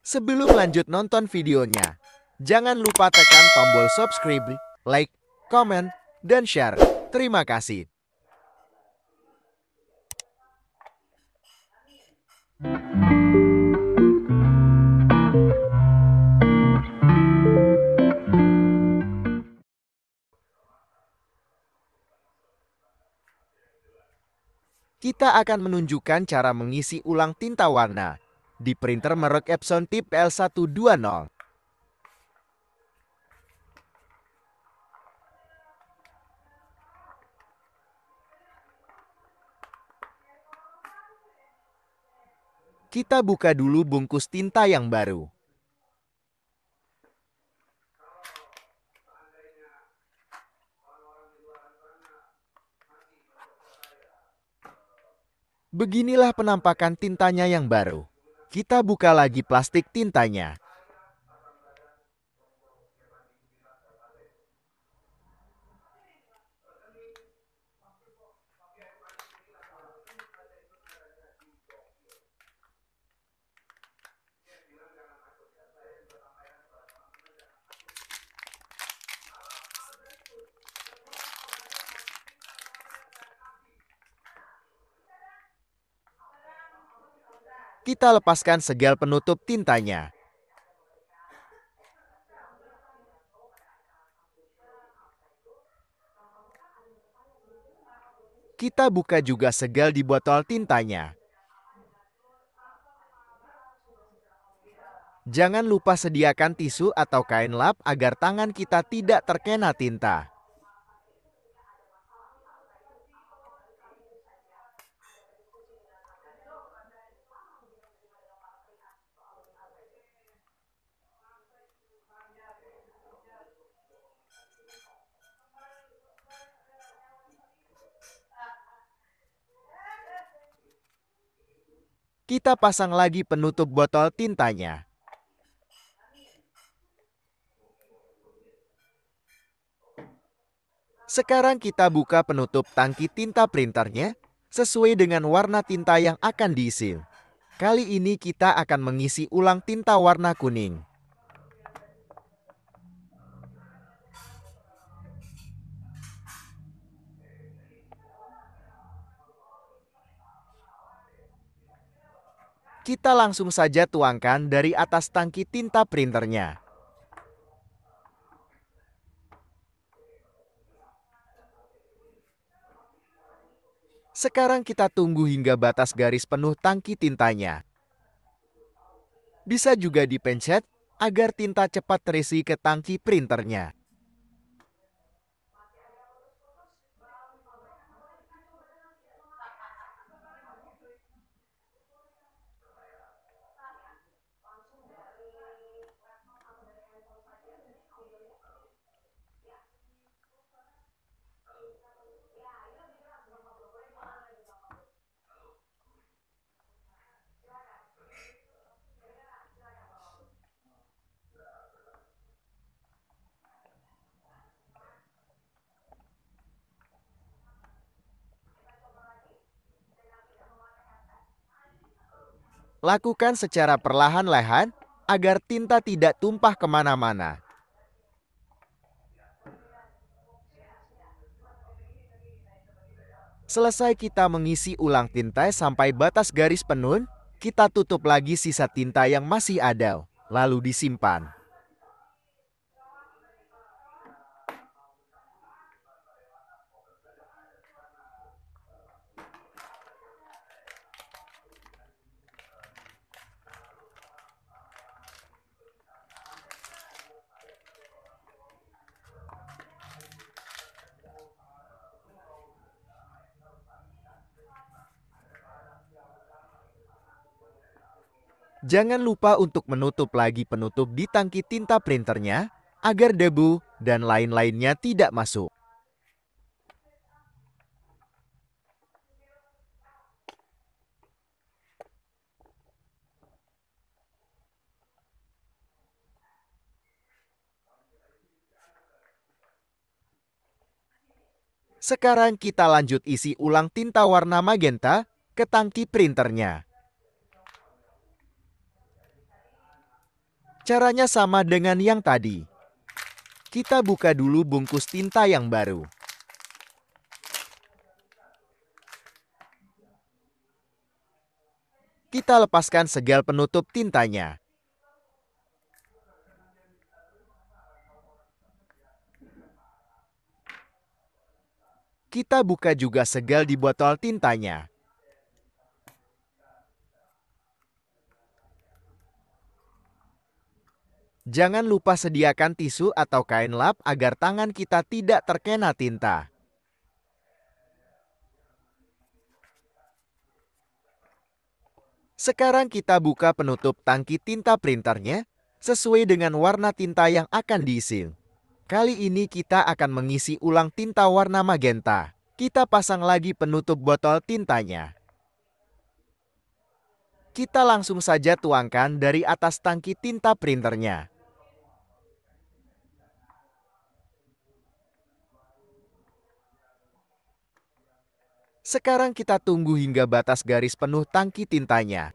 Sebelum lanjut nonton videonya, jangan lupa tekan tombol subscribe, like, comment, dan share. Terima kasih. Kita akan menunjukkan cara mengisi ulang tinta warna di printer merek Epson tipe L120. Kita buka dulu bungkus tinta yang baru. Beginilah penampakan tintanya yang baru. Kita buka lagi plastik tintanya. kita lepaskan segel penutup tintanya. Kita buka juga segel di botol tintanya. Jangan lupa sediakan tisu atau kain lap agar tangan kita tidak terkena tinta. kita pasang lagi penutup botol tintanya. Sekarang kita buka penutup tangki tinta printernya sesuai dengan warna tinta yang akan diisi. Kali ini kita akan mengisi ulang tinta warna kuning. Kita langsung saja tuangkan dari atas tangki tinta printernya. Sekarang kita tunggu hingga batas garis penuh tangki tintanya. Bisa juga dipencet agar tinta cepat terisi ke tangki printernya. Lakukan secara perlahan-lahan agar tinta tidak tumpah kemana-mana. Selesai kita mengisi ulang tinta sampai batas garis penun, kita tutup lagi sisa tinta yang masih ada, lalu disimpan. Jangan lupa untuk menutup lagi penutup di tangki tinta printernya agar debu dan lain-lainnya tidak masuk. Sekarang kita lanjut isi ulang tinta warna magenta ke tangki printernya. Caranya sama dengan yang tadi. Kita buka dulu bungkus tinta yang baru. Kita lepaskan segel penutup tintanya. Kita buka juga segel di botol tintanya. Jangan lupa sediakan tisu atau kain lap agar tangan kita tidak terkena tinta. Sekarang kita buka penutup tangki tinta printernya sesuai dengan warna tinta yang akan diisi. Kali ini kita akan mengisi ulang tinta warna magenta. Kita pasang lagi penutup botol tintanya. Kita langsung saja tuangkan dari atas tangki tinta printernya. Sekarang kita tunggu hingga batas garis penuh tangki tintanya.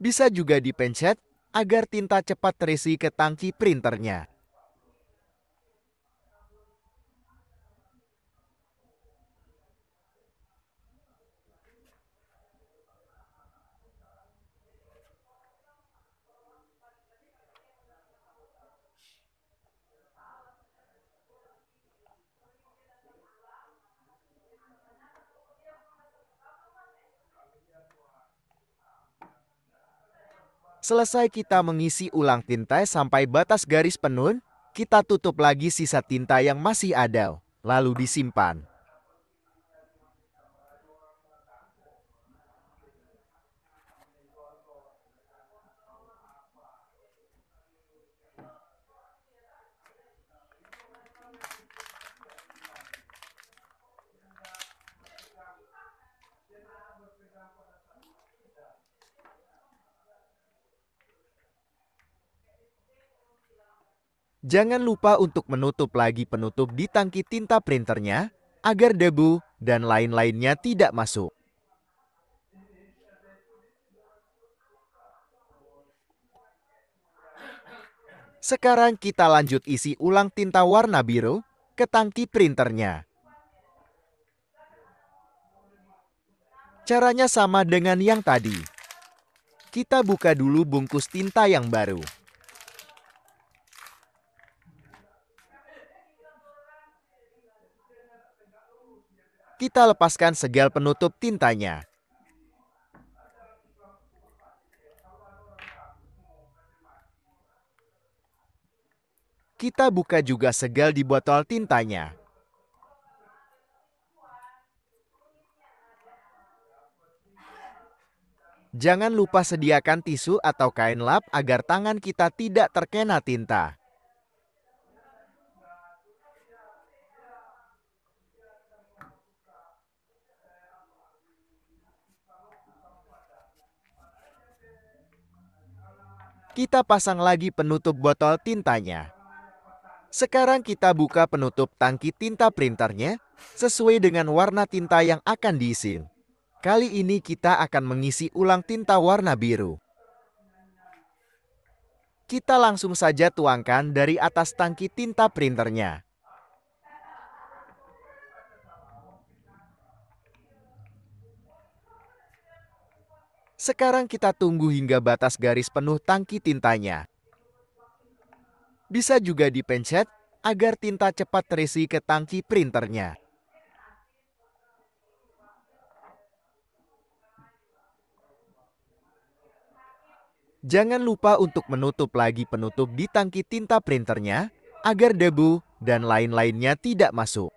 Bisa juga dipencet agar tinta cepat terisi ke tangki printernya. Selesai kita mengisi ulang tinta sampai batas garis penuh, kita tutup lagi sisa tinta yang masih ada, lalu disimpan. Jangan lupa untuk menutup lagi penutup di tangki tinta printernya agar debu dan lain-lainnya tidak masuk. Sekarang kita lanjut isi ulang tinta warna biru ke tangki printernya. Caranya sama dengan yang tadi. Kita buka dulu bungkus tinta yang baru. kita lepaskan segel penutup tintanya. Kita buka juga segel di botol tintanya. Jangan lupa sediakan tisu atau kain lap agar tangan kita tidak terkena tinta. kita pasang lagi penutup botol tintanya. Sekarang kita buka penutup tangki tinta printernya sesuai dengan warna tinta yang akan diisi. Kali ini kita akan mengisi ulang tinta warna biru. Kita langsung saja tuangkan dari atas tangki tinta printernya. Sekarang kita tunggu hingga batas garis penuh tangki tintanya. Bisa juga dipencet agar tinta cepat terisi ke tangki printernya. Jangan lupa untuk menutup lagi penutup di tangki tinta printernya agar debu dan lain-lainnya tidak masuk.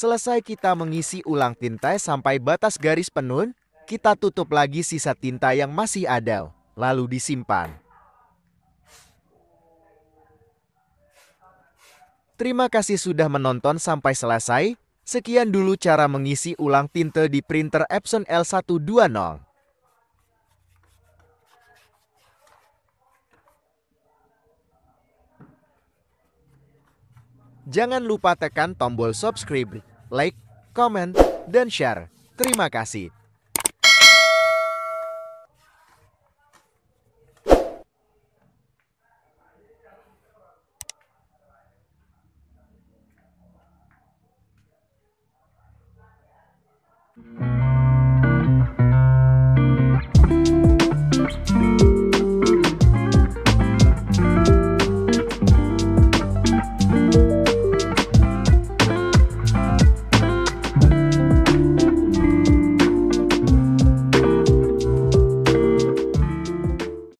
Selesai kita mengisi ulang tinta sampai batas garis penuh, kita tutup lagi sisa tinta yang masih ada, lalu disimpan. Terima kasih sudah menonton sampai selesai. Sekian dulu cara mengisi ulang tinta di printer Epson L120. Jangan lupa tekan tombol subscribe like, comment, dan share. Terima kasih.